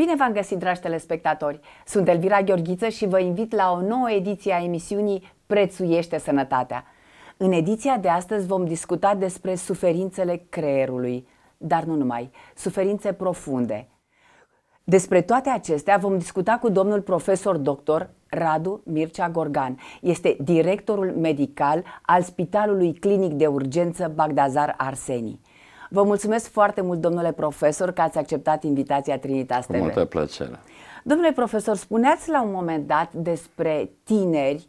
Bine v-am găsit, dragi telespectatori! Sunt Elvira Gheorghiță și vă invit la o nouă ediție a emisiunii Prețuiește Sănătatea. În ediția de astăzi vom discuta despre suferințele creierului, dar nu numai, suferințe profunde. Despre toate acestea vom discuta cu domnul profesor doctor Radu Mircea Gorgan. Este directorul medical al Spitalului Clinic de Urgență Bagdazar Arsenii. Vă mulțumesc foarte mult, domnule profesor, că ați acceptat invitația Trinitas TV. Cu multă plăcere. Domnule profesor, spuneați la un moment dat despre tineri,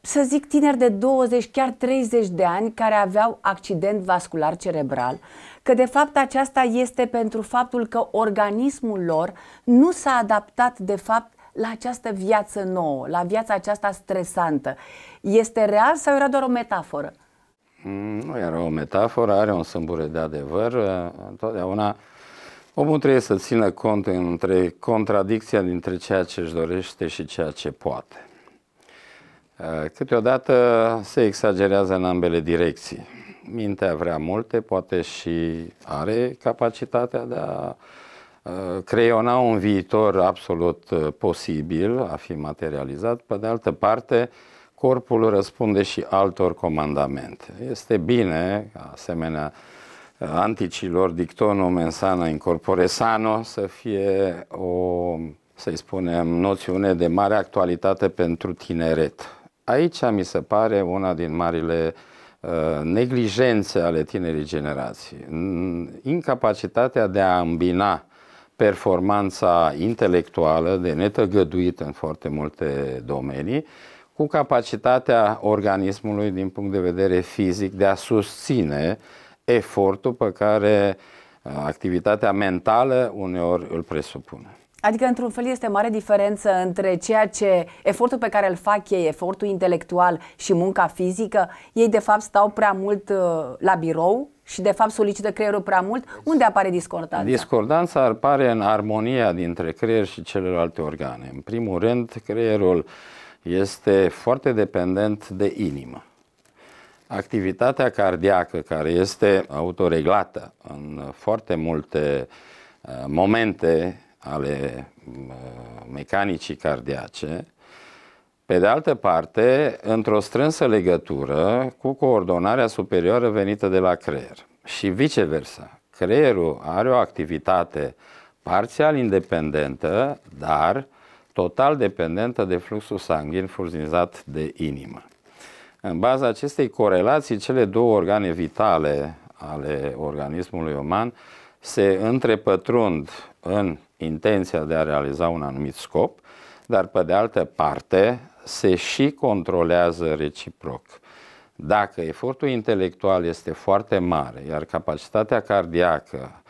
să zic tineri de 20, chiar 30 de ani, care aveau accident vascular cerebral, că de fapt aceasta este pentru faptul că organismul lor nu s-a adaptat de fapt la această viață nouă, la viața aceasta stresantă. Este real sau era doar o metaforă? Mm, nu era o metaforă, are un sâmbure de adevăr. Întotdeauna omul trebuie să țină cont între contradicția dintre ceea ce își dorește și ceea ce poate. Uh, câteodată se exagerează în ambele direcții. Mintea vrea multe, poate și are capacitatea de a uh, creiona un viitor absolut uh, posibil, a fi materializat. Pe de altă parte, corpul răspunde și altor comandamente. Este bine, asemenea anticilor, dictonul mensana incorpore sano, să fie o, să-i spunem, noțiune de mare actualitate pentru tineret. Aici mi se pare una din marile uh, neglijențe ale tinerii generații. Incapacitatea de a îmbina performanța intelectuală de netăgăduit în foarte multe domenii cu capacitatea organismului din punct de vedere fizic de a susține efortul pe care uh, activitatea mentală uneori îl presupune. Adică, într-un fel, este mare diferență între ceea ce efortul pe care îl fac ei, efortul intelectual și munca fizică, ei, de fapt, stau prea mult uh, la birou și, de fapt, solicită creierul prea mult. Unde apare discordanța? Discordanța apare în armonia dintre creier și celelalte organe. În primul rând, creierul uh, este foarte dependent de inimă. Activitatea cardiacă, care este autoreglată în foarte multe uh, momente ale uh, mecanicii cardiace, pe de altă parte, într-o strânsă legătură cu coordonarea superioară venită de la creier și viceversa. Creierul are o activitate parțial independentă, dar uh, total dependentă de fluxul sanguin furnizat de inimă. În baza acestei corelații, cele două organe vitale ale organismului uman se întrepătrund în intenția de a realiza un anumit scop, dar pe de altă parte se și controlează reciproc. Dacă efortul intelectual este foarte mare, iar capacitatea cardiacă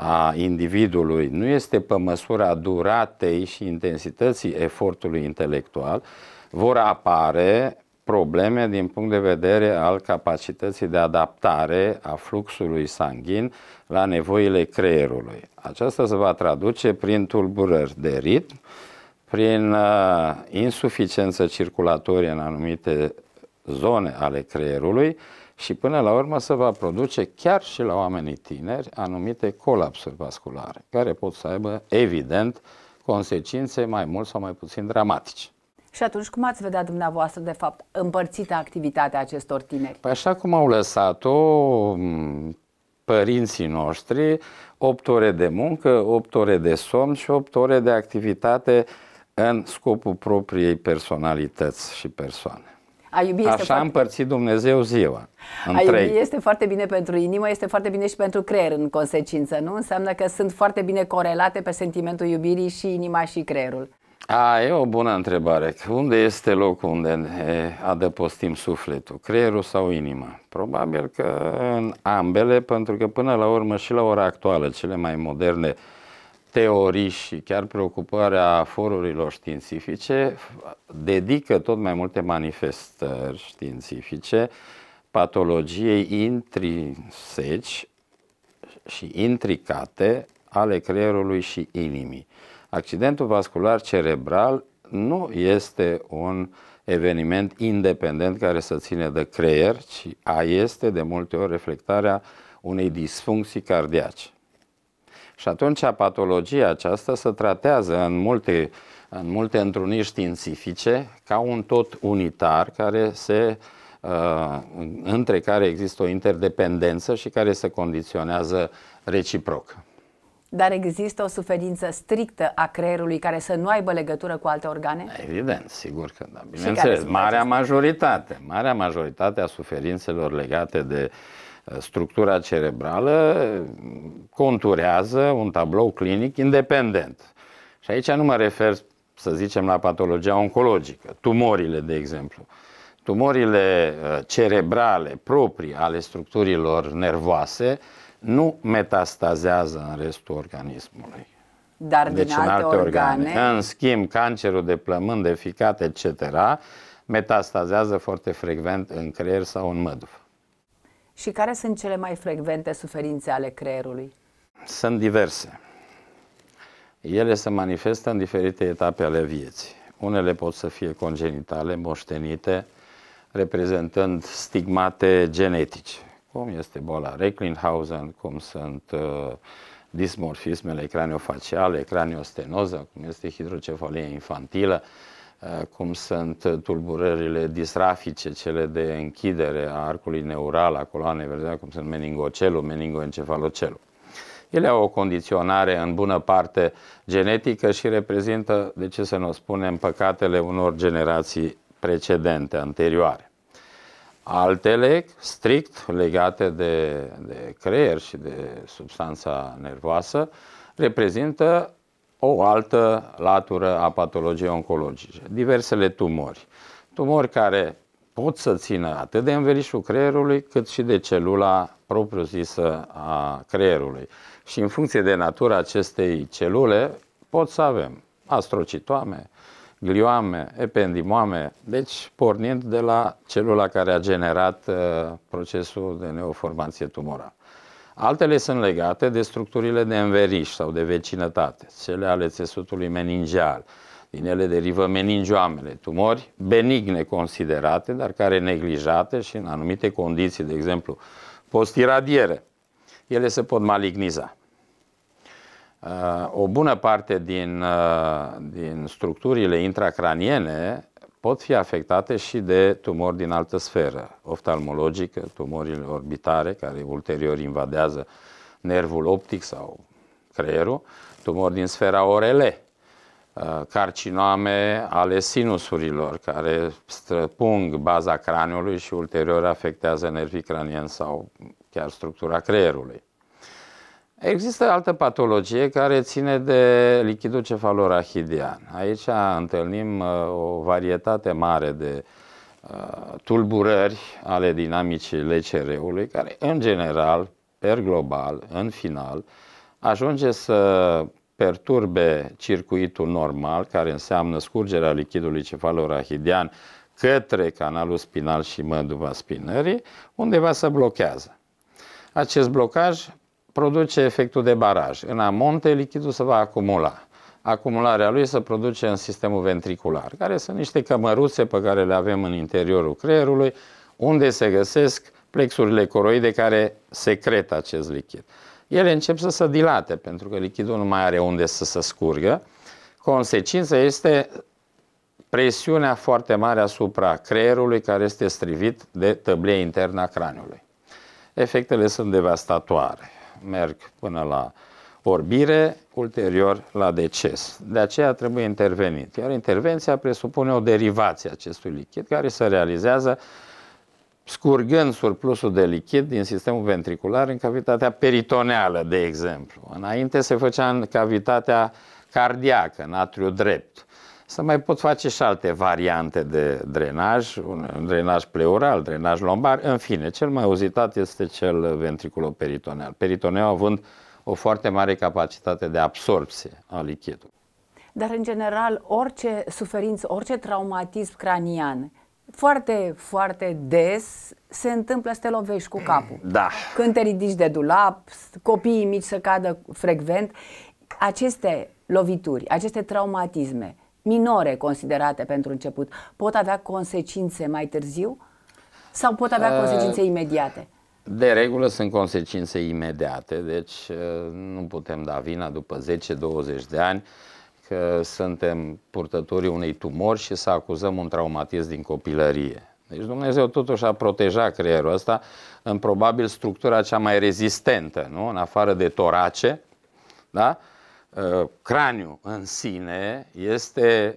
a individului nu este pe măsura duratei și intensității efortului intelectual, vor apare probleme din punct de vedere al capacității de adaptare a fluxului sanguin la nevoile creierului. Aceasta se va traduce prin tulburări de ritm, prin uh, insuficiență circulatorie în anumite zone ale creierului, și până la urmă se va produce chiar și la oamenii tineri anumite colapsuri vasculare, care pot să aibă, evident, consecințe mai mult sau mai puțin dramatice. Și atunci cum ați vedea dumneavoastră, de fapt, împărțită activitatea acestor tineri? Păi așa cum au lăsat-o părinții noștri, 8 ore de muncă, 8 ore de somn și 8 ore de activitate în scopul propriei personalități și persoane. A iubi este Așa foarte... împărți Dumnezeu ziua. În a trei. iubi este foarte bine pentru inimă, este foarte bine și pentru creier în consecință, nu? Înseamnă că sunt foarte bine corelate pe sentimentul iubirii și inima și creierul. A, e o bună întrebare. Unde este locul unde adăpostim sufletul, creierul sau inima? Probabil că în ambele, pentru că până la urmă și la ora actuală, cele mai moderne uh, teorii și chiar preocuparea forurilor științifice dedică tot mai multe manifestări științifice patologiei intrinseci și intricate ale creierului și inimii. Accidentul vascular cerebral nu este un eveniment independent care să ține de creier, ci a este de multe ori reflectarea unei disfuncții cardiace. Și atunci patologia aceasta se tratează în multe, în multe întruniri științifice ca un tot unitar care se uh, între care există o interdependență și care se condiționează reciproc. Dar există o suferință strictă a creierului care să nu aibă legătură cu alte organe? Evident, sigur că da. Bineînțeles, marea majoritate, marea majoritate a suferințelor legate de uh, structura cerebrală conturează un tablou clinic independent. Și aici nu mă refer, să zicem, la patologia oncologică, tumorile, de exemplu. Tumorile uh, cerebrale proprii ale structurilor nervoase nu metastazează în restul organismului. Dar deci din alte, alte organe... organe. În schimb, cancerul de plămân, de ficat, etc., metastazează foarte frecvent în creier sau în măduv. Și care sunt cele mai frecvente suferințe ale creierului? Sunt diverse. Ele se manifestă în diferite etape ale vieții. Unele pot să fie congenitale, moștenite, reprezentând stigmate genetice, cum este boala Recklinghausen, cum sunt uh, dismorfismele craniofaciale, craniostenoză, cum este hidrocefalia infantilă, Eh, cum sunt tulburările disrafice, cele de închidere a arcului neural, a coloanei vertebrale, cum sunt meningocelul, meningoencefalocelul. Ele au o condiționare în bună parte genetică și reprezintă, de ce să nu spunem, păcatele unor generații precedente, anterioare. Altele, strict legate de, de creier și de substanța nervoasă, reprezintă o altă latură a patologiei oncologice, diversele tumori. Tumori care pot să țină atât de învelișul creierului cât și de celula propriu-zisă a creierului. Și în funcție de natura acestei celule pot să avem astrocitoame, glioame, ependimoame, deci pornind de la celula care a generat uh, procesul de neoformație tumorală. Altele sunt legate de structurile de înveriș sau de vecinătate, cele ale țesutului meningeal. Din ele derivă meningioamele, tumori benigne considerate, dar care neglijate și în anumite condiții, de exemplu, postiradiere, ele se pot maligniza. Uh, o bună parte din, uh, din structurile intracraniene pot fi afectate și de tumori din altă sferă oftalmologică, tumorile orbitare care ulterior invadează nervul optic sau creierul, tumori din sfera ORL, uh, carcinoame ale sinusurilor care străpung baza craniului și ulterior afectează nervii cranieni sau chiar structura creierului. Există altă patologie care ține de lichidul cefalorahidian. Aici întâlnim uh, o varietate mare de uh, tulburări ale dinamicii LCR-ului, care în general, per global, în final, ajunge să perturbe circuitul normal, care înseamnă scurgerea lichidului cefalorahidian către canalul spinal și măduva spinării, undeva se blochează. Acest blocaj produce efectul de baraj. În amonte, lichidul se va acumula. Acumularea lui se produce în sistemul ventricular, care sunt niște cămăruțe pe care le avem în interiorul creierului, unde se găsesc plexurile coroide care secretă acest lichid. Ele încep să se dilate, pentru că lichidul nu mai are unde să se scurgă. Consecința este presiunea foarte mare asupra creierului care este strivit de tăblie internă a craniului. Efectele sunt devastatoare merg până la orbire, ulterior la deces. De aceea trebuie intervenit. Iar intervenția presupune o derivație acestui lichid care se realizează scurgând surplusul de lichid din sistemul ventricular în cavitatea peritoneală, de exemplu. Înainte se făcea în cavitatea cardiacă, în atriu drept să mai pot face și alte variante de drenaj, un drenaj pleural, drenaj lombar, în fine, cel mai uzitat este cel ventriculoperitoneal, Peritoneu având o foarte mare capacitate de absorpție a lichidului. Dar, în general, orice suferință, orice traumatism cranian, foarte, foarte des se întâmplă să te lovești cu capul. Da. Când te ridici de dulap, copiii mici să cadă frecvent. Aceste lovituri, aceste traumatisme, minore considerate pentru început pot avea consecințe mai târziu sau pot avea uh, consecințe imediate? De regulă sunt consecințe imediate, deci uh, nu putem da vina după 10-20 de ani că suntem purtătorii unei tumori și să acuzăm un traumatism din copilărie. Deci Dumnezeu totuși a protejat creierul ăsta în probabil structura cea mai rezistentă, nu? în afară de torace, da? Uh, craniu în sine este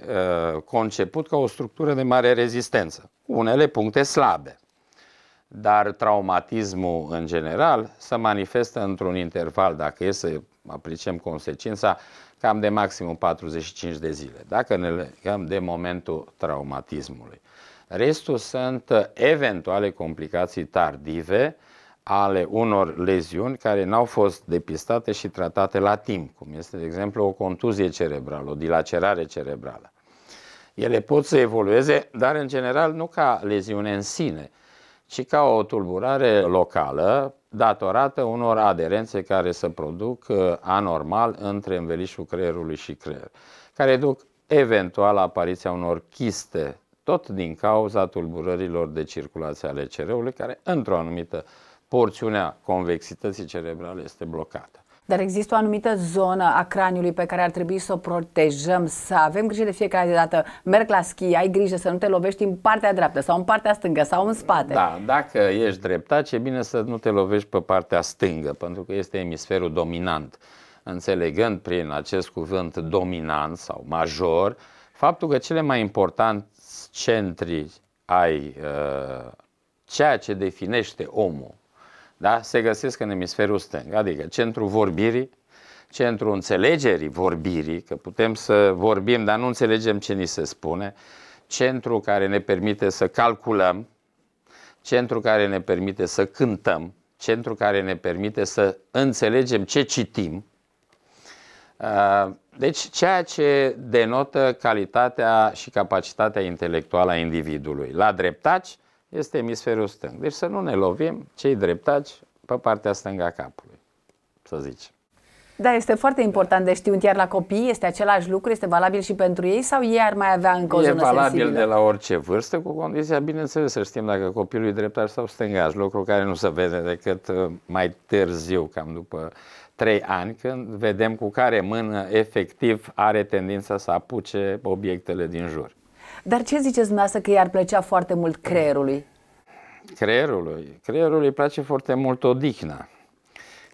uh, conceput ca o structură de mare rezistență, cu unele puncte slabe. Dar traumatismul în general se manifestă într-un interval, dacă e să aplicăm consecința, cam de maximum 45 de zile, dacă ne legăm de momentul traumatismului. Restul sunt uh, eventuale complicații tardive, uh, ale unor leziuni care n-au fost depistate și tratate la timp, cum este, de exemplu, o contuzie cerebrală, o dilacerare cerebrală. Ele pot să evolueze, dar în general nu ca leziune în sine, ci ca o tulburare locală datorată unor aderențe care se produc uh, anormal între învelișul creierului și creier, care duc eventual apariția unor chiste, tot din cauza tulburărilor de circulație ale cerebrului, care într-o anumită porțiunea convexității cerebrale este blocată. Dar există o anumită zonă a craniului pe care ar trebui să o protejăm, să avem grijă de fiecare dată. Merg la schi, ai grijă să nu te lovești în partea dreaptă sau în partea stângă sau în spate. Da, dacă ești dreptat, e bine să nu te lovești pe partea stângă, pentru că este emisferul dominant. Înțelegând prin acest cuvânt dominant sau major, faptul că cele mai importante centri ai uh, ceea ce definește omul, da? se găsesc în emisferul stâng, adică centrul vorbirii, centrul înțelegerii vorbirii, că putem să vorbim, dar nu înțelegem ce ni se spune, centru care ne permite să calculăm, centru care ne permite să cântăm, centru care ne permite să înțelegem ce citim. Uh, deci ceea ce denotă calitatea și capacitatea intelectuală a individului. La dreptaci, este emisferul stâng. Deci să nu ne lovim cei dreptaci pe partea stângă a capului, să zicem. Da, este foarte important de știut, iar la copii este același lucru, este valabil și pentru ei sau ei ar mai avea încă o e valabil sensibilă? de la orice vârstă, cu condiția, bineînțeles, să știm dacă copilul e dreptar sau stângaș, lucru care nu se vede decât uh, mai târziu, cam după trei ani, când vedem cu care mână efectiv are tendința să apuce obiectele din jur. Dar ce ziceți dumneavoastră că i-ar plăcea foarte mult creierului? Creierului? Creierului îi place foarte mult odihna.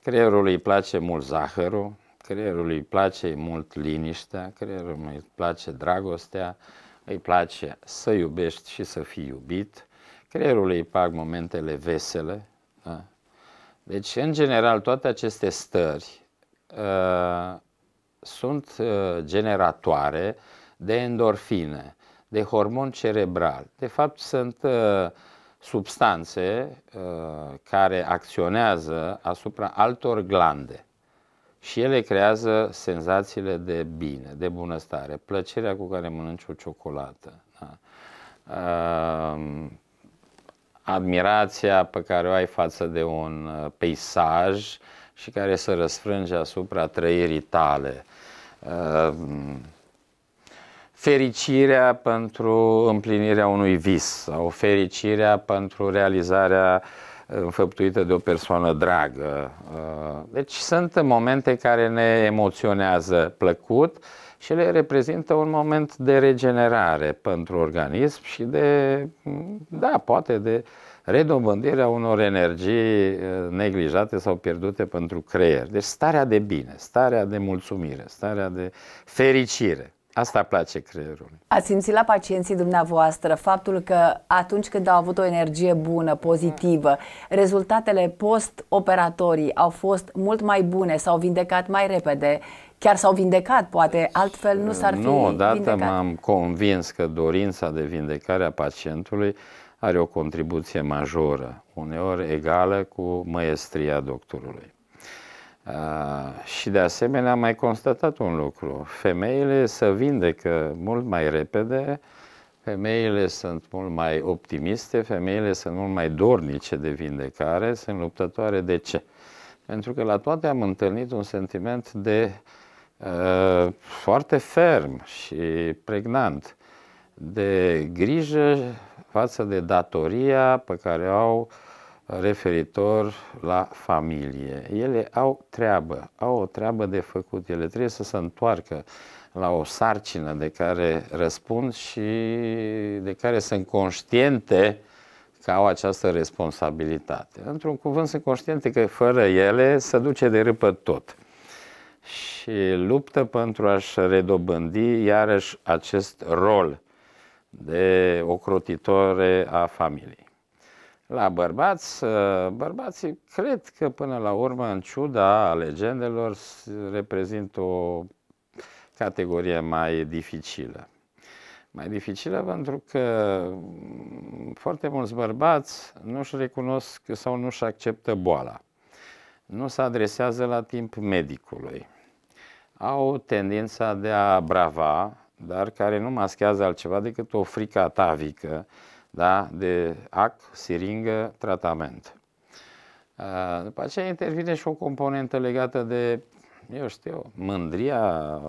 Creierului îi place mult zahărul, creierului îi place mult liniștea, creierului îi place dragostea, îi place să iubești și să fii iubit, creierului îi plac momentele vesele. Da? Deci, în general, toate aceste stări uh, sunt uh, generatoare de endorfine de hormon cerebral. De fapt, sunt uh, substanțe uh, care acționează asupra altor glande și ele creează senzațiile de bine, de bunăstare, plăcerea cu care mănânci o ciocolată, da? Uh, admirația pe care o ai față de un peisaj și care se răsfrânge asupra trăirii tale. Uh, fericirea pentru împlinirea unui vis sau fericirea pentru realizarea uh, înfăptuită de o persoană dragă. Uh, deci sunt momente care ne emoționează plăcut și le reprezintă un moment de regenerare pentru organism și de, mm, da, poate de redobândirea unor energii uh, neglijate sau pierdute pentru creier. Deci starea de bine, starea de mulțumire, starea de fericire. Asta place creierului. Ați simțit la pacienții dumneavoastră faptul că atunci când au avut o energie bună, pozitivă, rezultatele post-operatorii au fost mult mai bune, s-au vindecat mai repede, chiar s-au vindecat, poate altfel nu s-ar fi Nu, odată m-am convins că dorința de vindecare a pacientului are o contribuție majoră, uneori egală cu măestria doctorului și de asemenea am mai constatat un lucru. Femeile se vindecă mult mai repede, femeile sunt mult mai optimiste, femeile sunt mult mai dornice de vindecare, sunt luptătoare. De ce? Pentru că la toate am întâlnit un sentiment de uh, foarte ferm și pregnant, de grijă față de datoria pe care au uh, referitor la familie. Ele au treabă, au o treabă de făcut, ele trebuie să se întoarcă la o sarcină de care răspund și de care sunt conștiente că au această responsabilitate. Într-un cuvânt, sunt conștiente că fără ele se duce de râpă tot. Și luptă pentru a-și redobândi iarăși acest rol de ocrotitore a familiei la bărbați, ă, bărbații cred că până la urmă, în ciuda legendelor, reprezintă o categorie mai dificilă. Mai dificilă pentru că foarte mulți bărbați nu își recunosc sau nu își acceptă boala. Nu se adresează la timp medicului. Au tendința de a brava, dar care nu maschează altceva decât o frică atavică, da? de ac, siringă, tratament. După aceea intervine și o componentă legată de, eu știu, mândria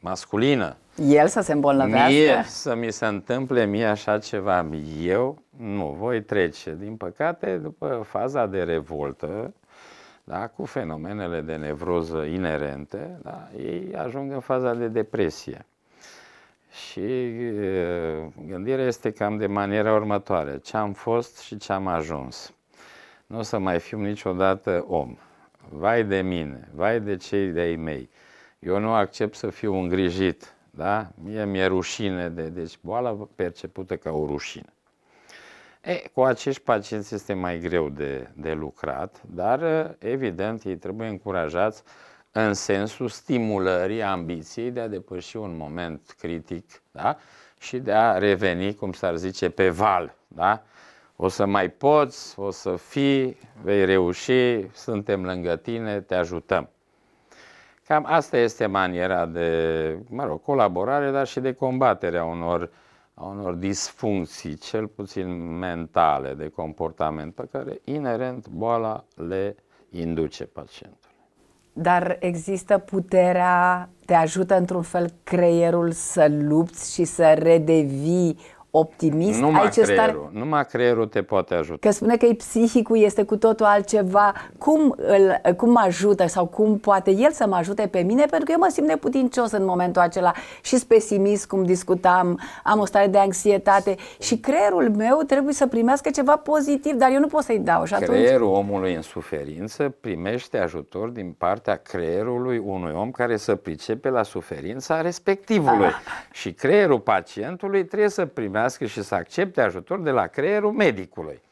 masculină. El să se îmbolnăvească? Mie să mi se întâmple mie așa ceva. Eu nu voi trece. Din păcate, după faza de revoltă, da, cu fenomenele de nevroză inerente, da, ei ajung în faza de depresie. Și gândirea este cam de maniera următoare. Ce am fost și ce am ajuns. Nu o să mai fiu niciodată om. Vai de mine, vai de cei de-ai mei. Eu nu accept să fiu îngrijit, da? Mie mi-e rușine, de, deci boala percepută ca o rușine. E, cu acești pacienți este mai greu de, de lucrat, dar evident ei trebuie încurajați în sensul stimulării ambiției de a depăși un moment critic da? și de a reveni, cum s-ar zice, pe val. Da? O să mai poți, o să fii, vei reuși, suntem lângă tine, te ajutăm. Cam asta este maniera de, mă rog, colaborare, dar și de combaterea unor, a unor disfuncții, cel puțin mentale, de comportament, pe care inerent boala le induce pacientul dar există puterea, te ajută într-un fel creierul să lupți și să redevii optimist. Numai, Aici creierul, stare... numai creierul te poate ajuta. Că spune că psihicul este cu totul altceva. Cum, îl, cum mă ajută sau cum poate el să mă ajute pe mine? Pentru că eu mă simt neputincios în momentul acela și pesimist, cum discutam, am o stare de anxietate și creierul meu trebuie să primească ceva pozitiv, dar eu nu pot să-i dau. Și atunci... Creierul omului în suferință primește ajutor din partea creierului unui om care să pricepe la suferința respectivului. Ah. Și creierul pacientului trebuie să primească primească și să accepte ajutor de la creierul medicului.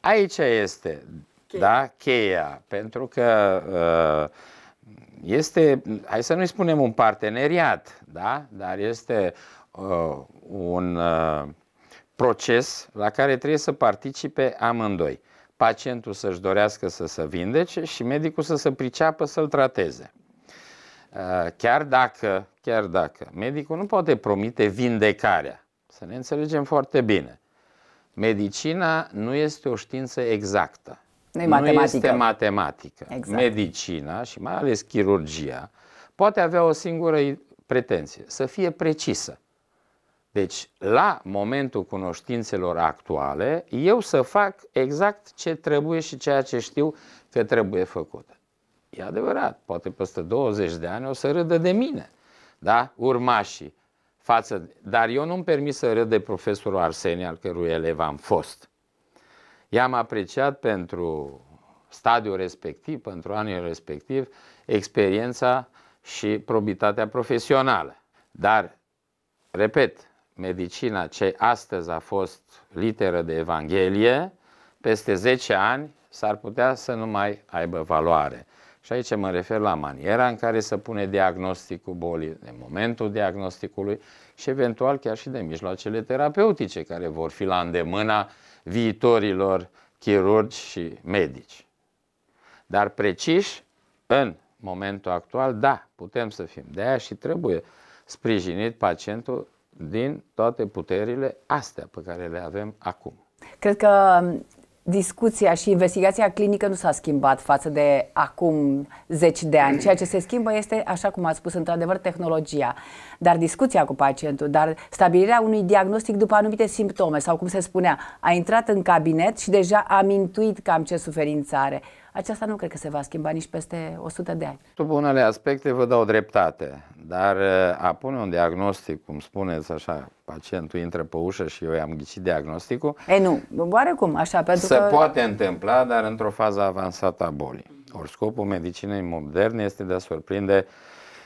Aici este, cheia. da, cheia, pentru că uh, este, hai să nu-i spunem un parteneriat, da, dar este uh, un uh, proces la care trebuie să participe amândoi. Pacientul să-și dorească să se vindece și medicul să se priceapă să-l trateze. Chiar dacă, chiar dacă medicul nu poate promite vindecarea, să ne înțelegem foarte bine. Medicina nu este o știință exactă. Nu, matematică. este matematică. Exact. Medicina și mai ales chirurgia poate avea o singură pretenție, să fie precisă. Deci, la momentul cunoștințelor actuale, eu să fac exact ce trebuie și ceea ce știu că trebuie făcut. E adevărat, poate peste 20 de ani o să râdă de mine, da? Urmașii față, dar eu nu-mi permis să râd de profesorul Arsenie, al cărui elev am fost. I-am apreciat pentru stadiul respectiv, pentru anul respectiv, experiența și probitatea profesională. Dar, repet, medicina ce astăzi a fost literă de Evanghelie, peste 10 ani s-ar putea să nu mai aibă valoare. Și aici mă refer la maniera în care se pune diagnosticul bolii, de momentul diagnosticului și eventual chiar și de mijloacele terapeutice care vor fi la îndemâna viitorilor chirurgi și medici. Dar preciși, în momentul actual, da, putem să fim. De aia și trebuie sprijinit pacientul din toate puterile astea pe care le avem acum. Cred că discuția și investigația clinică nu s-a schimbat față de acum zeci de ani. Ceea ce se schimbă este, așa cum ați spus, într-adevăr, tehnologia, dar discuția cu pacientul, dar stabilirea unui diagnostic după anumite simptome sau, cum se spunea, a intrat în cabinet și deja a mintuit cam ce suferință are. Aceasta nu cred că se va schimba nici peste 100 de ani. Sub unele aspecte vă dau dreptate, dar uh, a pune un diagnostic, cum spuneți așa, pacientul intră pe ușă și eu i-am ghicit diagnosticul. Ei nu, oarecum, așa, pentru se că... Se poate întâmpla, dar într-o fază avansată a bolii. Or scopul medicinei moderne este de a surprinde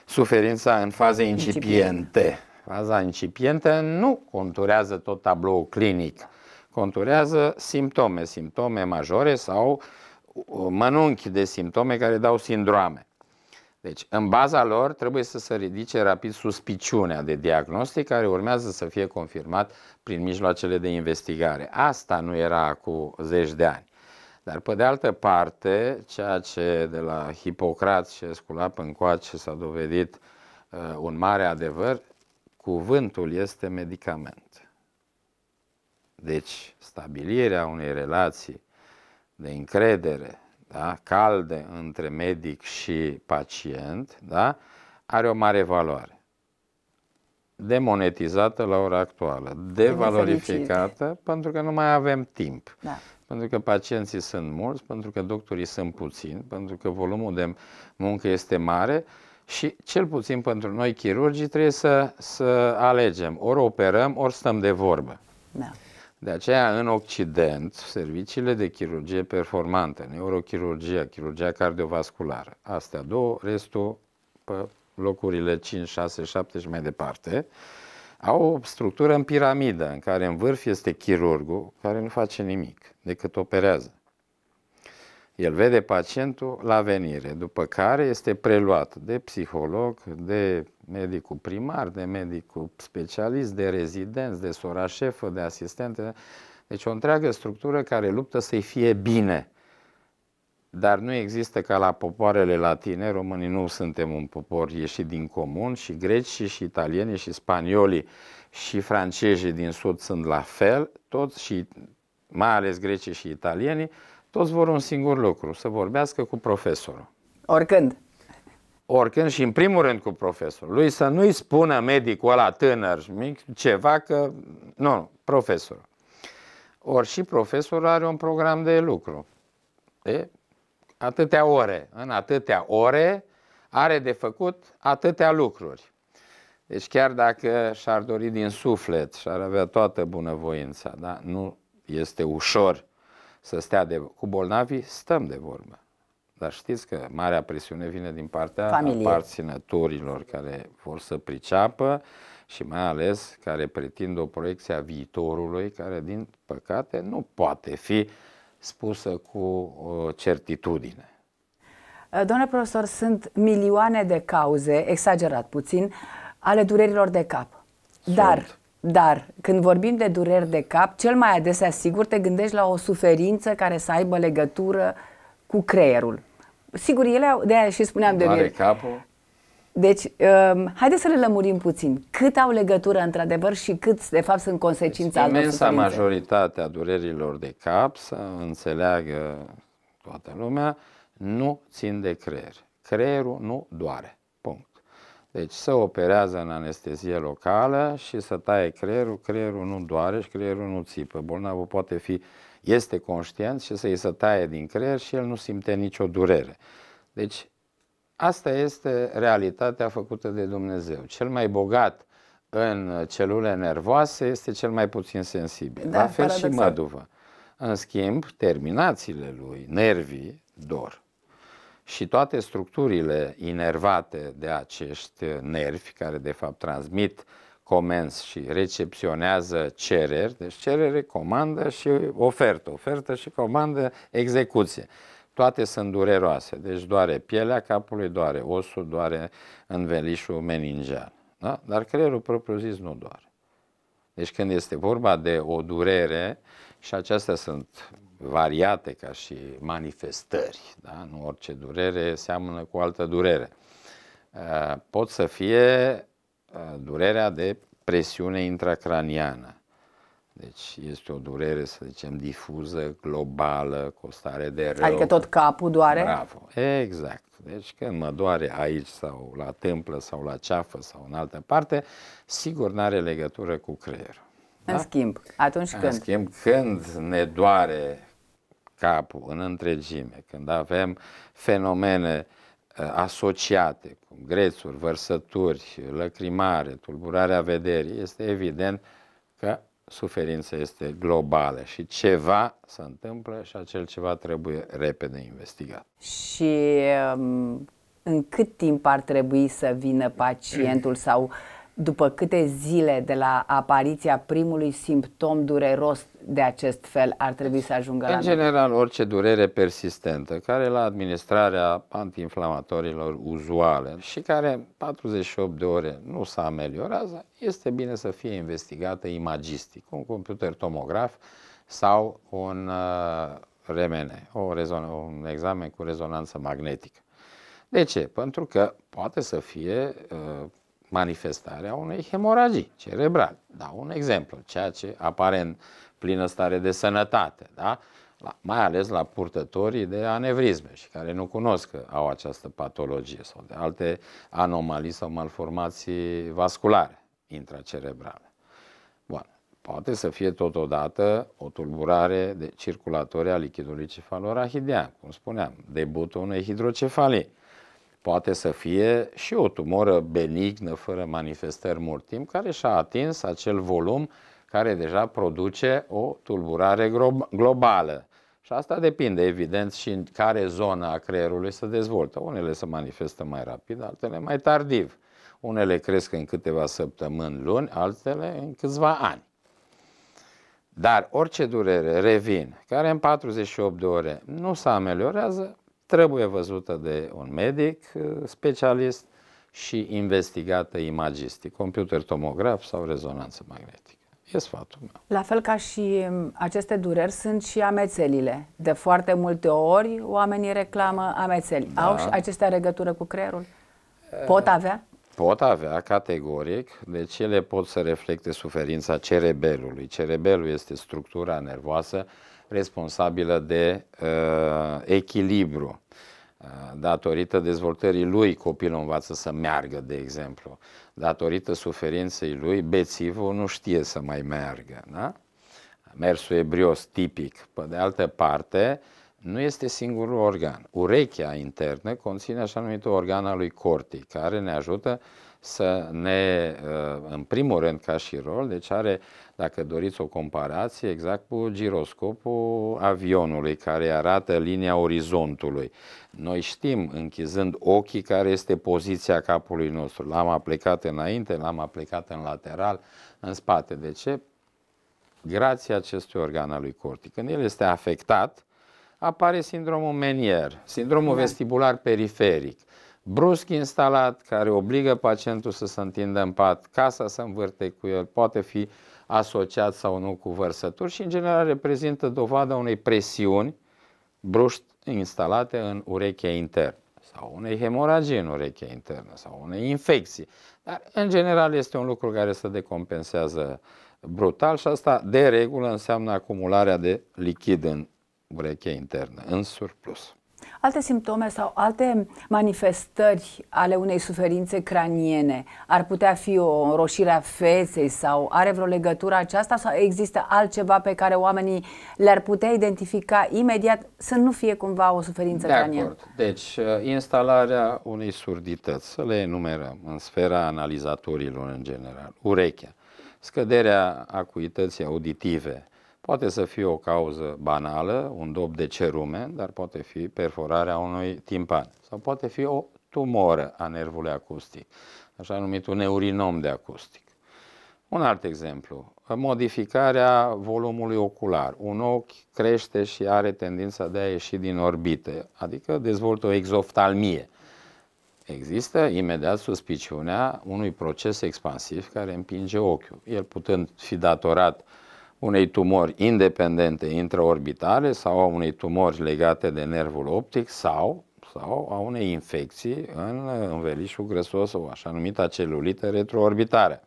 suferința în faze incipiente. Faza incipientă nu conturează tot tabloul clinic, conturează simptome, simptome majore sau uh, mănunchi de simptome care dau sindrome. Deci, în baza lor, trebuie să se ridice rapid suspiciunea de diagnostic care urmează să fie confirmat prin mijloacele de investigare. Asta nu era cu zeci de ani. Dar pe de altă parte, ceea ce de la Hipocrat și Esculap încoace s-a dovedit uh, un mare adevăr, cuvântul este medicament. Deci, stabilirea unei relații de încredere da? calde între medic și pacient, da? are o mare valoare. Demonetizată la ora actuală, devalorificată pentru că nu mai avem timp. Da. Pentru că pacienții sunt mulți, pentru că doctorii sunt puțini, pentru că volumul de muncă este mare și cel puțin pentru noi chirurgii trebuie să, să alegem. Ori operăm, ori stăm de vorbă. Da. De aceea, în Occident, serviciile de chirurgie performantă, neurochirurgia, chirurgia cardiovasculară, astea două, restul pe locurile 5, 6, 7 și mai departe, au o structură în piramidă, în care în vârf este chirurgul, care nu face nimic, decât operează. El vede pacientul la venire, după care este preluat de psiholog, de medicul primar, de medicul specialist, de rezidenți, de sora șefă, de asistente. Deci o întreagă structură care luptă să-i fie bine. Dar nu există ca la popoarele latine, românii nu suntem un popor ieșit din comun și grecii și italienii și spaniolii și francezii din sud sunt la fel, toți și mai ales grecii și italienii, toți vor un singur lucru, să vorbească cu profesorul. Oricând. Oricând și în primul rând cu profesorul. Lui să nu-i spună medicul ăla tânăr mic ceva că... Nu, nu profesorul. Ori și profesorul are un program de lucru. De atâtea ore. În atâtea ore are de făcut atâtea lucruri. Deci chiar dacă și-ar dori din suflet și-ar avea toată bunăvoința, da? nu este ușor să stea de, cu bolnavii, stăm de vorbă. Dar știți că marea presiune vine din partea Familie. aparținătorilor care vor să priceapă și mai ales care pretind o proiecție a viitorului care, din păcate, nu poate fi spusă cu certitudine. Uh, domnule profesor, sunt milioane de cauze, exagerat puțin, ale durerilor de cap. Sunt. Dar dar când vorbim de dureri de cap, cel mai adesea sigur te gândești la o suferință care să aibă legătură cu creierul. Sigur, ele au, de aia și spuneam de mine. capul. Deci, um, haideți să le lămurim puțin. Cât au legătură într-adevăr și cât, de fapt, sunt consecința deci, al Imensa majoritatea durerilor de cap, să înțeleagă toată lumea, nu țin de creier. Creierul nu doare. Deci se operează în anestezie locală și să taie creierul, creierul nu doare și creierul nu țipă. Bolnavul poate fi, este conștient și să-i se taie din creier și el nu simte nicio durere. Deci asta este realitatea făcută de Dumnezeu. Cel mai bogat în celule nervoase este cel mai puțin sensibil. Da, La fel paradoxal. și măduvă. În schimb, terminațiile lui, nervii, dor și toate structurile inervate de acești nervi care de fapt transmit comenzi și recepționează cereri, deci cerere, comandă și ofertă, ofertă și comandă, execuție. Toate sunt dureroase, deci doare pielea capului, doare osul, doare învelișul meningeal. Da? Dar creierul propriu zis nu doare. Deci când este vorba de o durere, și acestea sunt variate ca și manifestări. Da? Nu orice durere seamănă cu altă durere. Uh, pot să fie uh, durerea de presiune intracraniană. Deci este o durere, să zicem, difuză, globală, cu o stare de rău. Adică tot capul doare? Bravo, exact. Deci când mă doare aici sau la tâmplă sau la ceafă sau în altă parte, sigur nu are legătură cu creierul. Da? În schimb, atunci când? În schimb, când ne doare capul în întregime, când avem fenomene uh, asociate cu grețuri, vărsături, lăcrimare, tulburarea vederii, este evident că suferința este globală și ceva se întâmplă și acel ceva trebuie repede investigat. Și um, în cât timp ar trebui să vină pacientul sau uh, după câte zile de la apariția primului simptom dureros de acest fel ar trebui să ajungă în la În general, noi? orice durere persistentă, care la administrarea antiinflamatorilor uzuale și care 48 de ore nu s-a ameliorat, este bine să fie investigată imagistic, un computer tomograf sau un uh, RMN, o rezon- un examen cu rezonanță magnetică. De ce? Pentru că poate să fie uh, manifestarea unei hemoragii cerebrale. Da, un exemplu, ceea ce apare în plină stare de sănătate, da? la, mai ales la purtătorii de anevrizme și care nu cunosc că au această patologie sau de alte anomalii sau malformații vasculare intracerebrale. Bun. Poate să fie totodată o tulburare de circulatorie a lichidului cefalorahidian, cum spuneam, debutul unei hidrocefalii poate să fie și o tumoră benignă, fără manifestări mult timp, care și-a atins acel volum care deja produce o tulburare globală. Și asta depinde, evident, și în care zona a creierului se dezvoltă. Unele se manifestă mai rapid, altele mai tardiv. Unele cresc în câteva săptămâni, luni, altele în câțiva ani. Dar orice durere, revin, care în 48 de ore nu se ameliorează, trebuie văzută de un medic uh, specialist și investigată imagistic, computer tomograf sau rezonanță magnetică. E sfatul meu. La fel ca și um, aceste dureri sunt și amețelile. De foarte multe ori oamenii reclamă amețeli. Da. Au și acestea legătură cu creierul? Eh, pot avea? Pot avea, categoric, deci ele pot să reflecte suferința cerebelului. Cerebelul este structura nervoasă responsabilă de uh, echilibru. Uh, datorită dezvoltării lui, copilul învață să meargă, de exemplu. Datorită suferinței lui, bețivul nu știe să mai meargă. Da? Mersul ebrios tipic. Pe de altă parte, nu este singurul organ. Urechea internă conține așa numitul organ al lui Corti, care ne ajută să ne, uh, în primul rând ca și rol, deci are dacă doriți o comparație, exact cu giroscopul avionului care arată linia orizontului. Noi știm, închizând ochii, care este poziția capului nostru. L-am aplicat înainte, l-am aplicat în lateral, în spate. De ce? Grație acestui organ al lui cortic. Când el este afectat, apare sindromul menier, sindromul exact. vestibular periferic brusc instalat, care obligă pacientul să se întindă în pat, casa să învârte cu el, poate fi asociat sau nu cu vărsături și în general reprezintă dovada unei presiuni bruști instalate în urechea internă sau unei hemoragii în urechea internă sau unei infecții. Dar în general este un lucru care se decompensează brutal și asta de regulă înseamnă acumularea de lichid în urechea internă, în surplus alte simptome sau alte manifestări ale unei suferințe craniene? Ar putea fi o roșire a feței sau are vreo legătură aceasta sau există altceva pe care oamenii le-ar putea identifica imediat să nu fie cumva o suferință de cranienă? Acord. Deci, uh, instalarea unei surdități, să le enumerăm în sfera analizatorilor în general, urechea, scăderea acuității auditive, Poate să fie o cauză banală, un dop de cerume, dar poate fi perforarea unui timpan sau poate fi o tumoră a nervului acustic, așa numitul neurinom de acustic. Un alt exemplu, modificarea volumului ocular. Un ochi crește și are tendința de a ieși din orbită, adică dezvoltă o exoftalmie. Există imediat suspiciunea unui proces expansiv care împinge ochiul, el putând fi datorat uh, unei tumori independente intraorbitare sau a unei tumori legate de nervul optic sau, sau a unei infecții în învelișul grăsos, sau așa numită celulită retroorbitară.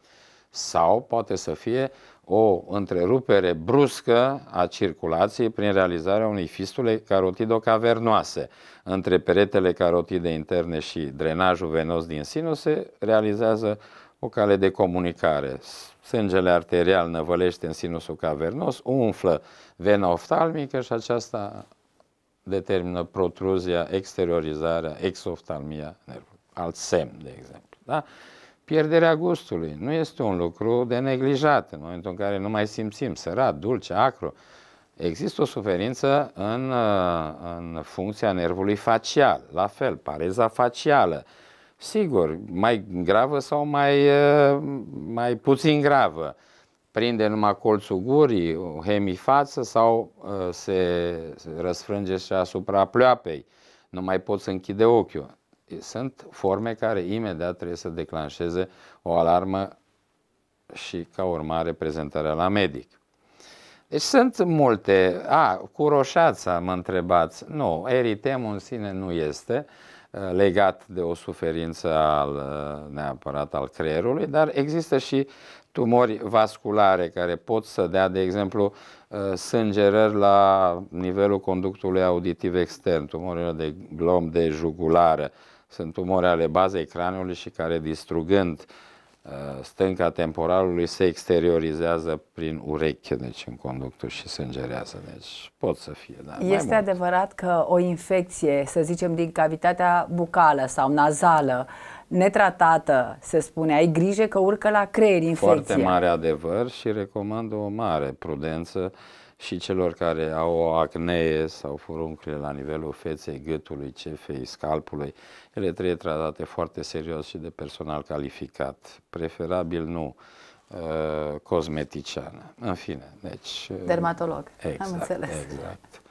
Sau poate să fie o întrerupere bruscă a circulației prin realizarea unei fistule carotidocavernoase. Între peretele carotide interne și drenajul venos din sinus se realizează o cale de comunicare sângele arterial năvălește în sinusul cavernos, umflă vena oftalmică și aceasta determină protruzia, exteriorizarea, exoftalmia nervului, alt semn, de exemplu. Da? Pierderea gustului nu este un lucru de neglijat în momentul în care nu mai simțim sărat, dulce, acru. Există o suferință în, în funcția nervului facial, la fel, pareza facială, Sigur, mai gravă sau mai, eh, mai puțin gravă. Prinde numai colțul gurii, o hemifață sau eh, se răsfrânge și asupra pleoapei. Nu mai poți închide ochiul. Sunt forme care imediat trebuie să declanșeze o alarmă și ca urmare prezentarea la medic. Deci sunt multe. A, cu roșața mă întrebați. Nu, eritemul în sine nu este. Uh, legat de o suferință al, uh, neapărat al creierului, dar există și tumori vasculare care pot să dea, de exemplu, uh, sângerări la nivelul conductului auditiv extern, tumorile de glom de jugulară. Sunt tumori ale bazei craniului și care, distrugând uh, Uh, stânca temporalului se exteriorizează prin ureche, deci în conductul și sângerează. Deci pot să fie. Da, este adevărat că o infecție, să zicem, din cavitatea bucală sau nazală, netratată, se spune, ai grijă că urcă la creier infecția. Foarte mare adevăr și recomand o mare prudență uh, și celor care au o acnee sau furuncle la nivelul feței, gâtului, cefei, scalpului. Ele trebuie tratate foarte serios și de personal calificat. Preferabil nu uh, cosmeticiană. În fine, deci... Uh, Dermatolog, exact, am înțeles. Exact.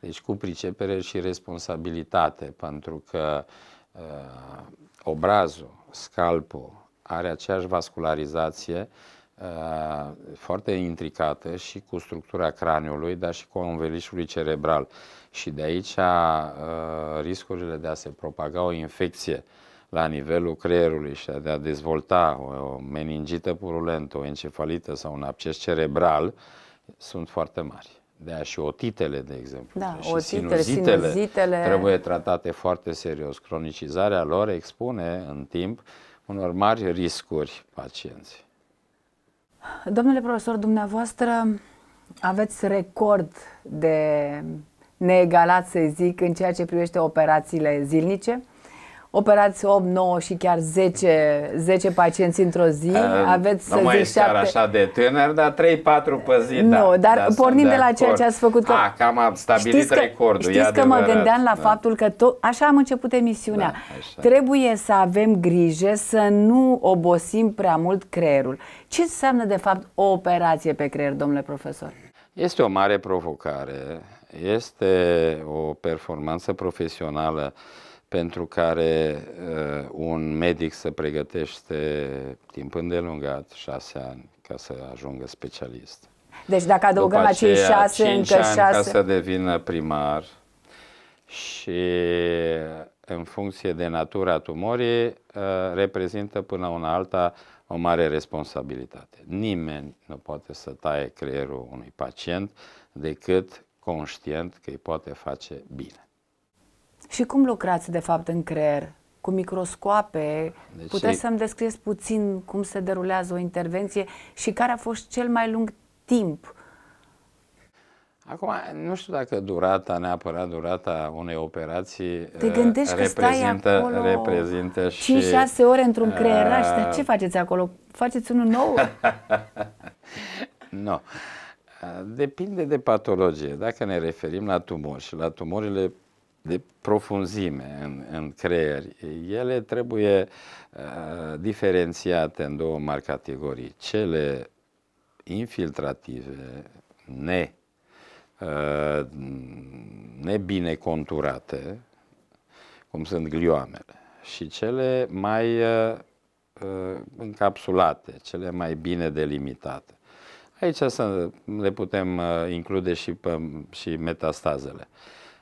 Deci cu pricepere și responsabilitate, pentru că uh, obrazul, scalpul, are aceeași vascularizație Uh, foarte intricată și cu structura craniului, dar și cu învelișului cerebral. Și de aici uh, riscurile de a se propaga o infecție la nivelul creierului și de a dezvolta o meningită purulentă, o encefalită sau un absces cerebral sunt foarte mari. De aia și otitele, de exemplu, da, și otitele, sinuzitele, sinuzitele trebuie tratate foarte serios. Cronicizarea lor expune în timp unor mari riscuri pacienții. Domnule profesor, dumneavoastră aveți record de neegalat, să zic, în ceea ce privește operațiile zilnice operați 8, 9 și chiar 10, 10 pacienți într-o zi, uh, aveți nu mai zic 7... așa de tânăr, dar 3-4 pe zi, da, Nu, da, dar da, pornind de la ceea ce ați făcut... Că... A, cam am stabilit știți că, recordul, Știți că mă gândeam la da. faptul că tot, așa am început emisiunea. Da, Trebuie să avem grijă să nu obosim prea mult creierul. Ce înseamnă de fapt o operație pe creier, domnule profesor? Este o mare provocare, este o performanță profesională uh, pentru care uh, un medic se pregătește timp îndelungat, șase ani, ca să ajungă specialist. Deci dacă adăugăm la cei șase, încă ani șase... ca să devină primar și în funcție de natura tumorii uh, reprezintă până una alta o mare responsabilitate. Nimeni nu poate să taie creierul unui pacient decât conștient că îi poate face bine. Și cum lucrați, de fapt, în creier? Cu microscoape? Deci, Puteți să-mi descrieți puțin cum se derulează o intervenție și care a fost cel mai lung timp? Acum, nu știu dacă durata, neapărat durata unei operații Te uh, gândești reprezintă, că stai acolo reprezintă și... 5-6 ore într-un creieraș, uh, dar ce faceți acolo? Faceți unul nou? nu. No. Uh, depinde de patologie. Dacă ne referim la tumori și la tumorile de profunzime în, în creier. Ele trebuie uh, diferențiate în două mari categorii. Cele infiltrative, ne, uh, nebine conturate, cum sunt glioamele, și cele mai uh, încapsulate, cele mai bine delimitate. Aici să le putem uh, include și, pe, și metastazele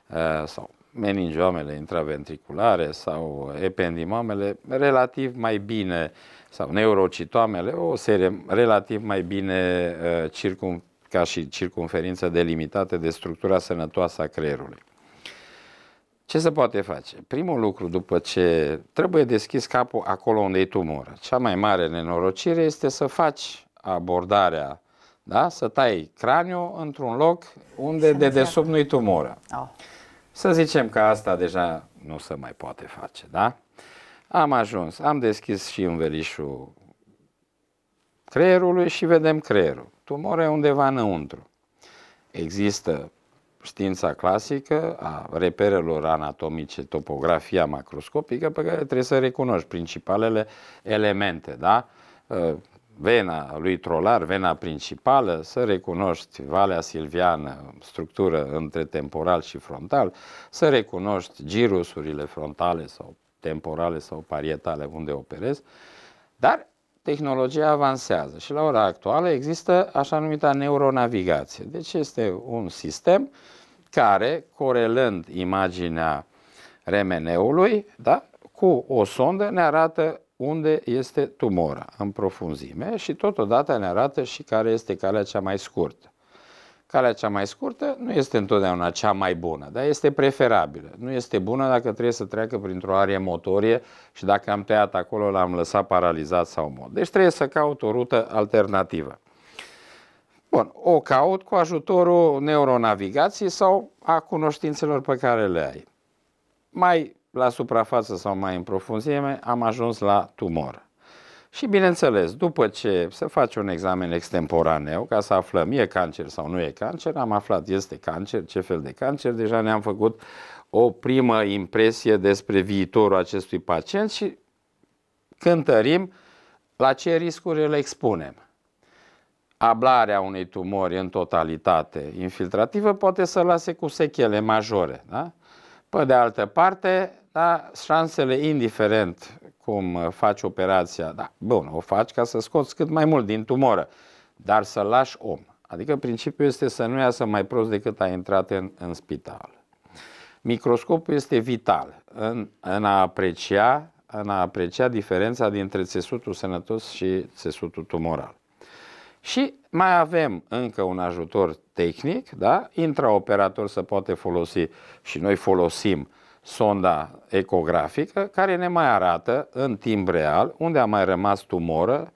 uh, sau meningioamele intraventriculare sau ependimoamele relativ mai bine sau neurocitoamele, o serie relativ mai bine uh, circum, ca și circumferință delimitate de structura sănătoasă a creierului. Ce se poate face? Primul lucru după ce trebuie deschis capul acolo unde e tumoră. Cea mai mare nenorocire este să faci abordarea, da? să tai craniu într-un loc unde de dedesubt nu-i tumoră. Oh. Să zicem că asta deja nu se mai poate face, da? Am ajuns, am deschis și învelișul creierului și vedem creierul. Tumore undeva înăuntru. Există știința clasică a reperelor anatomice, topografia macroscopică, pe care trebuie să recunoști principalele elemente, da? vena lui Trolar, vena principală, să recunoști Valea Silviană, structură între temporal și frontal, să recunoști girusurile frontale sau temporale sau parietale unde operezi, dar tehnologia avansează și la ora actuală există așa numita neuronavigație. Deci este un sistem care, corelând imaginea remeneului, da, cu o sondă ne arată unde este tumora în profunzime și totodată ne arată și care este calea cea mai scurtă. Calea cea mai scurtă nu este întotdeauna cea mai bună, dar este preferabilă. Nu este bună dacă trebuie să treacă printr-o arie motorie și dacă am tăiat acolo, l-am lăsat paralizat sau mod. Deci trebuie să caut o rută alternativă. Bun, o caut cu ajutorul neuronavigației sau a cunoștințelor pe care le ai. Mai la suprafață sau mai în profunzime, am ajuns la tumor. Și bineînțeles, după ce se face un examen extemporaneu ca să aflăm e cancer sau nu e cancer, am aflat este cancer, ce fel de cancer, deja ne-am făcut o primă impresie despre viitorul acestui pacient și cântărim la ce riscuri îl expunem. Ablarea unei tumori în totalitate infiltrativă poate să lase cu sechele majore. Da? Pe de altă parte, da, șansele, indiferent cum uh, faci operația, da, bun, o faci ca să scoți cât mai mult din tumoră, dar să lași om. Adică principiul este să nu iasă mai prost decât a intrat în, în spital. Microscopul este vital în, în a aprecia în a aprecia diferența dintre țesutul sănătos și țesutul tumoral. Și mai avem încă un ajutor tehnic, da? intraoperator se poate folosi și noi folosim uh, sonda ecografică care ne mai arată în timp real unde a mai rămas tumoră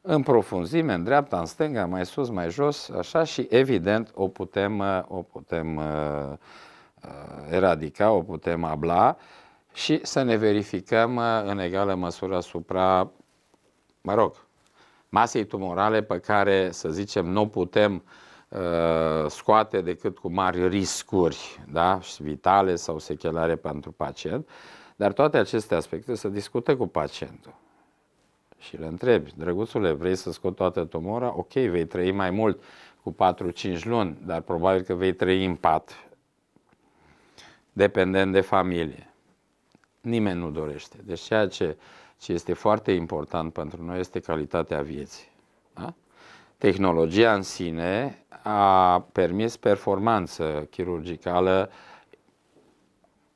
în profunzime, în dreapta, în stânga, mai sus, mai jos, așa și evident o putem, uh, o putem uh, uh, eradica, o putem abla și să ne verificăm în egală măsură asupra, mă rog, masei tumorale pe care, să zicem, nu putem uh, Uh, scoate decât cu mari riscuri da? vitale sau sechelare pentru pacient, dar toate aceste aspecte se discută cu pacientul. Și le întrebi, drăguțule, vrei să scot toată tumora? Ok, vei trăi mai mult cu 4-5 luni, dar probabil că vei trăi în pat, dependent de familie. Nimeni nu dorește. Deci ceea ce, ce este foarte important pentru noi este calitatea vieții. Tehnologia în sine a permis performanță chirurgicală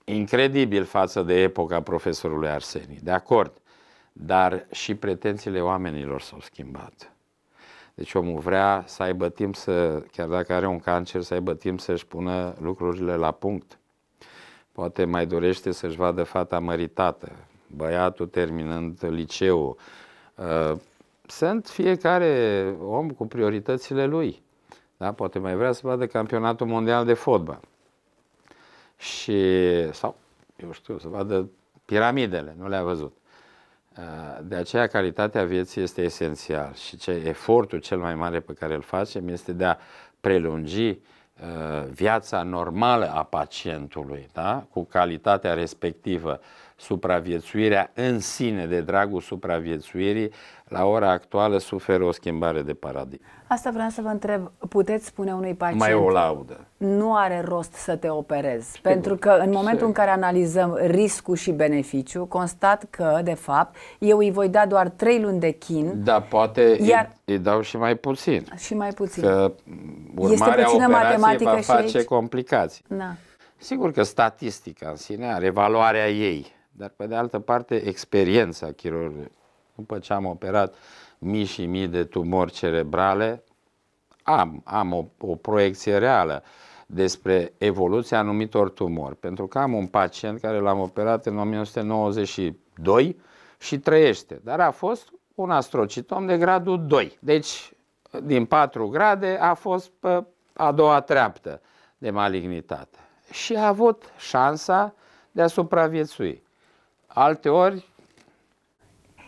incredibil față de epoca profesorului Arseni, de acord, dar și pretențiile oamenilor s-au schimbat. Deci omul vrea să aibă timp să, chiar dacă are un cancer, să aibă timp să-și pună lucrurile la punct. Poate mai dorește să-și vadă fata măritată, băiatul terminând liceul, ă, sunt fiecare om cu prioritățile lui. Da? Poate mai vrea să vadă campionatul mondial de fotbal. Și, sau, eu știu, să vadă piramidele, nu le-a văzut. Uh, de aceea calitatea vieții este esențial și ce, efortul cel mai mare pe care îl facem este de a prelungi uh, viața normală a pacientului, da? cu calitatea respectivă supraviețuirea în sine, de dragul supraviețuirii, la ora actuală suferă o schimbare de paradigmă. Asta vreau să vă întreb, puteți spune unui pacient Mai o laudă. nu are rost să te operezi, Sigur. pentru că în momentul Sigur. în care analizăm riscul și beneficiu, constat că, de fapt, eu îi voi da doar 3 luni de chin. Da, poate iar... îi, îi dau și mai puțin. Și mai puțin. Că urmarea este puțină matematică va face și aici? complicații. Da. Sigur că statistica în sine are valoarea ei dar pe de altă parte, experiența chirurgului. După ce am operat mii și mii de tumori cerebrale, am, am o, o proiecție reală despre evoluția anumitor tumori. Pentru că am un pacient care l-am operat în 1992 și trăiește, dar a fost un astrocitom de gradul 2. Deci, din 4 grade a fost pe a doua treaptă de malignitate și a avut șansa de a supraviețui. Alte ori...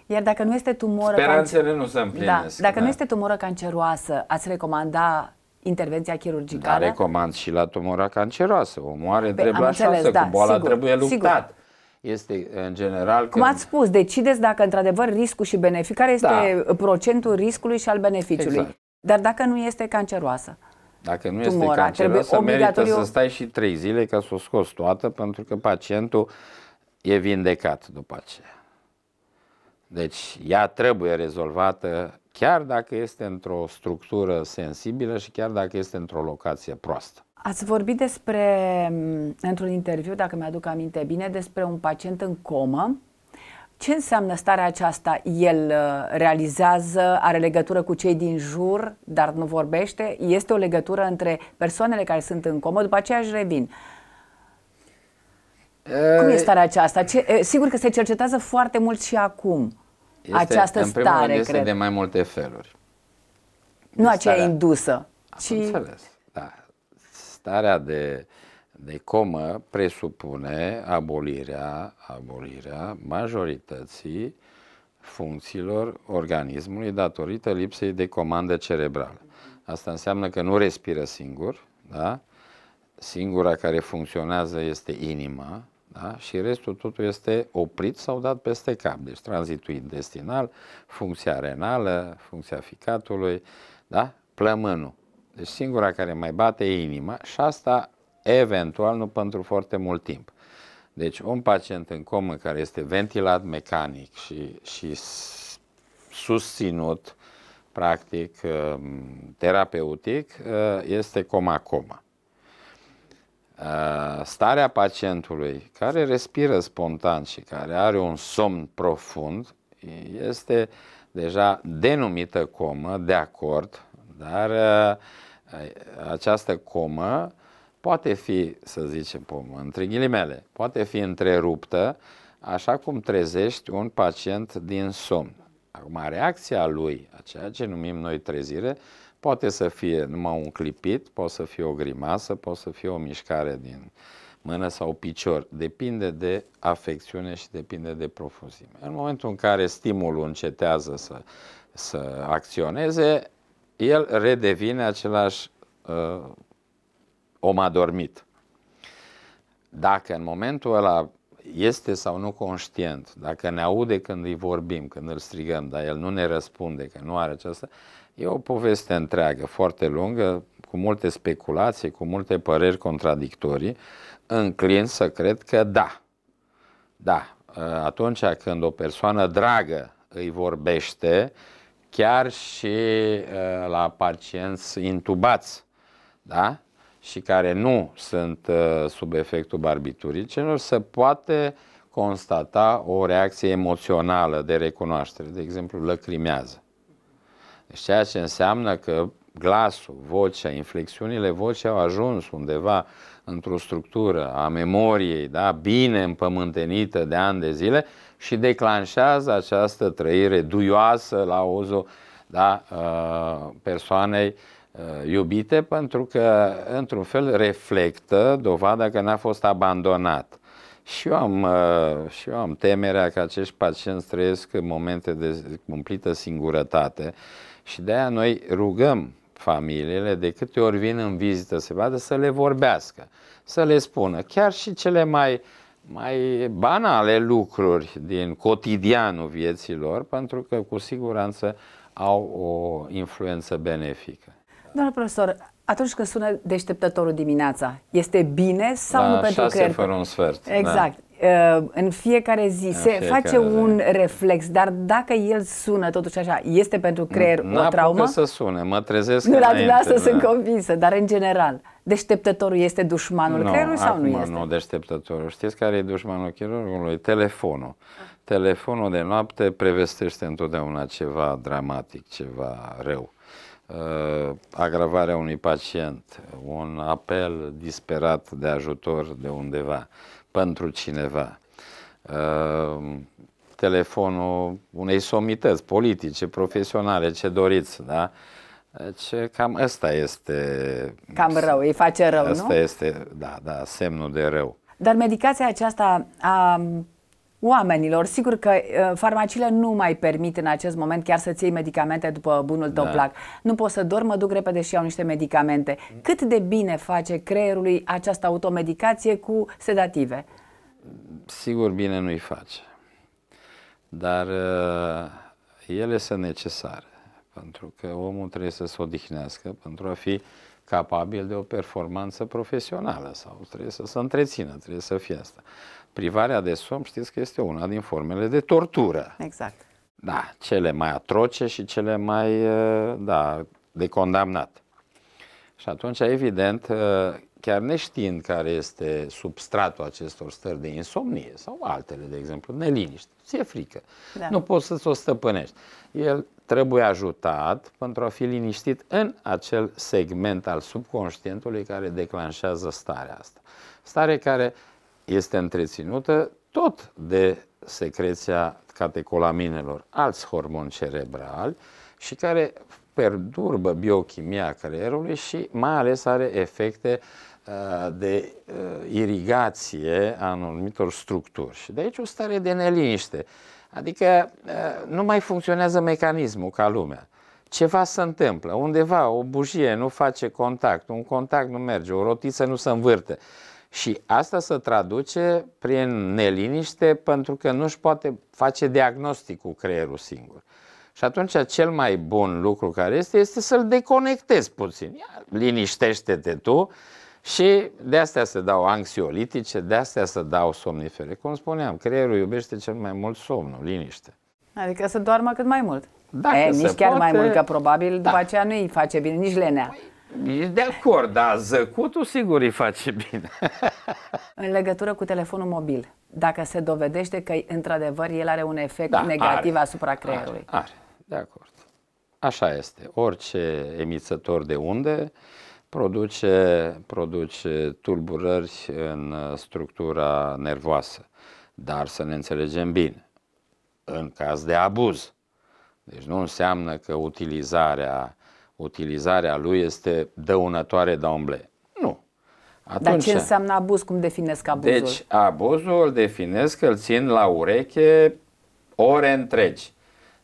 Iar dacă nu este tumoră... Speranțele cancer... nu se împlinesc. Da. Dacă da. nu este tumoră canceroasă, ați recomanda intervenția chirurgicală? Da, recomand și la tumora canceroasă. O moare trebuie păi, așa, da, cu boala sigur, trebuie luptat. Sigur este în general... Cum când... ați spus, decideți dacă într-adevăr riscul și beneficiul care este da. procentul riscului și al beneficiului. Exact. Dar dacă nu este canceroasă? Dacă nu tumora, este canceroasă, trebuie merită obligatoriu... să stai și trei zile ca să o scoți toată, pentru că pacientul e vindecat după aceea. Deci ea trebuie rezolvată chiar dacă este într-o structură sensibilă și chiar dacă este într-o locație proastă. Ați vorbit despre, într-un interviu, dacă mi-aduc aminte bine, despre un pacient în comă. Ce înseamnă starea aceasta? El uh, realizează, are legătură cu cei din jur, dar nu vorbește? Este o legătură între persoanele care sunt în comă, după aceea își revin. Cum e starea aceasta? Ce, sigur că se cercetează foarte mult și acum este, această în stare, rând, este cred. de mai multe feluri. Nu de deci aceea indusă. Ci... Înțeles, da. Starea de, de comă presupune abolirea, abolirea majorității funcțiilor organismului datorită lipsei de comandă cerebrală. Asta înseamnă că nu respiră singur, da? Singura care funcționează este inima, da? Și restul totul este oprit sau dat peste cap. Deci tranzitul intestinal, funcția renală, funcția ficatului, da? plămânul. Deci singura care mai bate e inima și asta eventual nu pentru foarte mult timp. Deci un pacient în comă care este ventilat mecanic și, și susținut, practic, um, terapeutic, uh, este coma-coma. Uh, starea pacientului care respiră spontan și care are un somn profund este deja denumită comă, de acord, dar uh, această comă poate fi, să zicem, comă, între ghilimele, poate fi întreruptă așa cum trezești un pacient din somn. Acum, reacția lui, a ceea ce numim noi trezire, Poate să fie numai un clipit, poate să fie o grimasă, poate să fie o mișcare din mână sau picior. Depinde de afecțiune și depinde de profunzime. În momentul în care stimulul încetează să, să acționeze, el redevine același uh, om adormit. Dacă în momentul ăla este sau nu conștient, dacă ne aude când îi vorbim, când îl strigăm, dar el nu ne răspunde că nu are aceasta, E o poveste întreagă, foarte lungă, cu multe speculații, cu multe păreri contradictorii, înclin să cred că da. Da, ă, atunci când o persoană dragă îi vorbește, chiar și ă, la pacienți intubați, da? și care nu sunt ă, sub efectul barbituricelor, se poate constata o reacție emoțională de recunoaștere, de exemplu, lăcrimează. Deci ceea ce înseamnă că glasul, vocea, inflexiunile vocii au ajuns undeva într-o structură a memoriei, da, bine împământenită de ani de zile și declanșează această trăire duioasă la ozo da, uh, persoanei uh, iubite pentru că într-un fel reflectă dovada că n-a fost abandonat. Și eu, am, uh, și eu am temerea că acești pacienți trăiesc momente de cumplită singurătate, și de-aia noi rugăm familiile de câte ori vin în vizită să vadă să le vorbească, să le spună chiar și cele mai, mai banale lucruri din cotidianul vieților, pentru că cu siguranță au o influență benefică. Doamna profesor, atunci când sună deșteptătorul dimineața, este bine sau La nu pentru creier? La fără un sfert. Da. Exact. Da. Uh, în fiecare zi în se fiecare face zi. un reflex, dar dacă el sună totuși așa, este pentru creier n n o traumă? Nu să sune, mă trezesc Nu, la da. să sunt convinsă, dar în general, deșteptătorul este dușmanul nu, creierului sau nu este? Nu, deșteptătorul. Știți care e dușmanul chirurgului? Telefonul. Telefonul de noapte prevestește întotdeauna ceva dramatic, ceva rău uh, agravarea unui pacient, un apel disperat de ajutor de undeva, pentru cineva. Ehm, telefonul unei somități politice, profesionale, ce doriți, da? Deci cam ăsta este... Cam rău, îi face rău, asta nu? Asta este, da, da, semnul de rău. Dar medicația aceasta a oamenilor. Sigur că uh, farmaciile nu mai permit în acest moment chiar să-ți iei medicamente după bunul tău da. plac. Nu pot să dorm, mă duc repede și iau niște medicamente. Cât de bine face creierului această automedicație cu sedative? Sigur, bine nu-i face. Dar uh, ele sunt necesare. Pentru că omul trebuie să se odihnească pentru a fi capabil de o performanță profesională sau trebuie să se întrețină, trebuie să fie asta privarea de somn știți că este una din formele de tortură. Exact. Da, cele mai atroce și cele mai, uh, da, de condamnat. Și atunci, evident, uh, chiar neștiind care este substratul acestor stări de insomnie sau altele, de exemplu, neliniște, ți-e frică, da. nu poți să-ți o stăpânești. El trebuie ajutat pentru a fi liniștit în acel segment al subconștientului care declanșează starea asta. Stare care uh, este întreținută tot de secreția catecolaminelor, alți hormoni cerebrali și care perturbă biochimia creierului și mai ales are efecte uh, de uh, irigație a anumitor structuri. Și de aici o stare de neliniște. Adică uh, nu mai funcționează mecanismul ca lumea. Ceva se întâmplă, undeva o bujie nu face contact, un contact nu merge, o rotiță nu se învârte. Și asta se traduce prin neliniște pentru că nu își poate face diagnosticul creierul singur. Și atunci cel mai bun lucru care este este să-l deconectezi puțin. Ia, liniștește-te tu și de astea se dau anxiolitice, de astea se dau somnifere. Cum spuneam, creierul iubește cel mai mult somnul, liniște. Adică să doarmă cât mai mult. Dacă e, nici chiar poate... mai mult, că probabil da. după aceea nu îi face bine, nici lenea. E de acord, dar zăcutul sigur îi face bine. în legătură cu telefonul mobil, dacă se dovedește că într-adevăr el are un efect da, negativ are, asupra creierului. Are, are, de acord. Așa este. Orice emițător de unde produce, produce tulburări în structura nervoasă. Dar să ne înțelegem bine, în caz de abuz. Deci nu înseamnă că utilizarea utilizarea lui este dăunătoare omble. Nu. Atunci, Dar ce înseamnă abuz? Cum definesc abuzul? Deci abuzul îl definesc că îl țin la ureche ore întregi.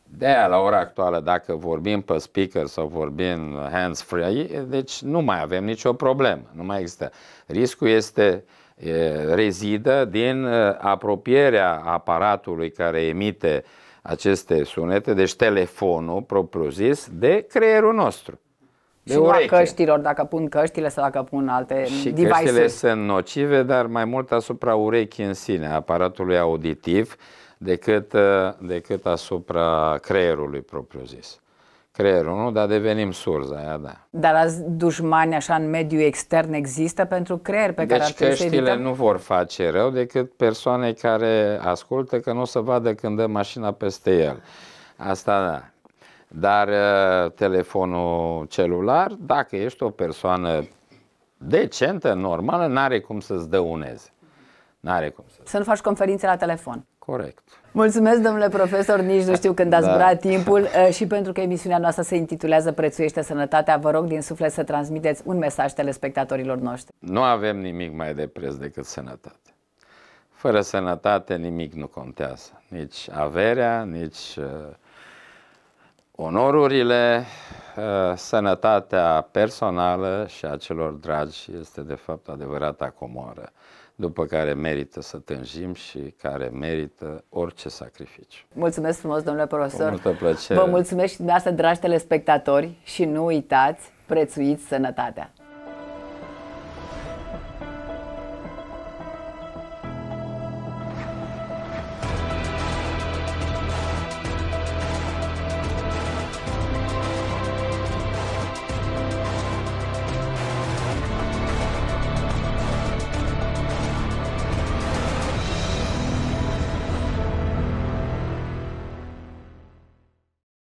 De aia, la ora actuală, dacă vorbim pe speaker sau vorbim hands-free, deci nu mai avem nicio problemă, nu mai există. Riscul este rezidă din apropierea aparatului care emite uh, aceste sunete, deci telefonul propriu-zis, de creierul nostru. De și ureche. nu a căștilor, dacă pun căștile sau dacă pun alte și device căștile sunt nocive, dar mai mult asupra urechii în sine, aparatului auditiv, decât, decât asupra creierului propriu-zis creierul, nu? Dar devenim surza aia, da. Dar la dușmani așa în mediul extern există pentru creier pe deci care ar deci trebui să Deci nu vor face rău decât persoane care ascultă că nu se să vadă când dă mașina peste el. Asta da. Dar ă, telefonul celular, dacă ești o persoană decentă, normală, n-are cum să-ți dăuneze. N-are cum să Să nu faci conferințe la telefon. Corect. Mulțumesc, domnule profesor, nici nu știu când ați da. timpul ă, și pentru că emisiunea noastră se intitulează Prețuiește Sănătatea, vă rog din suflet să transmiteți un mesaj telespectatorilor noștri. Nu avem nimic mai de preț decât sănătate. Fără sănătate nimic nu contează, nici averea, nici uh, onorurile, uh, sănătatea personală și a celor dragi este de fapt adevărata comoară după care merită să tânjim și care merită orice sacrificiu. Mulțumesc frumos, domnule profesor. Cu multă plăcere. Vă mulțumesc și dumneavoastră, dragi telespectatori, și nu uitați, prețuiți sănătatea.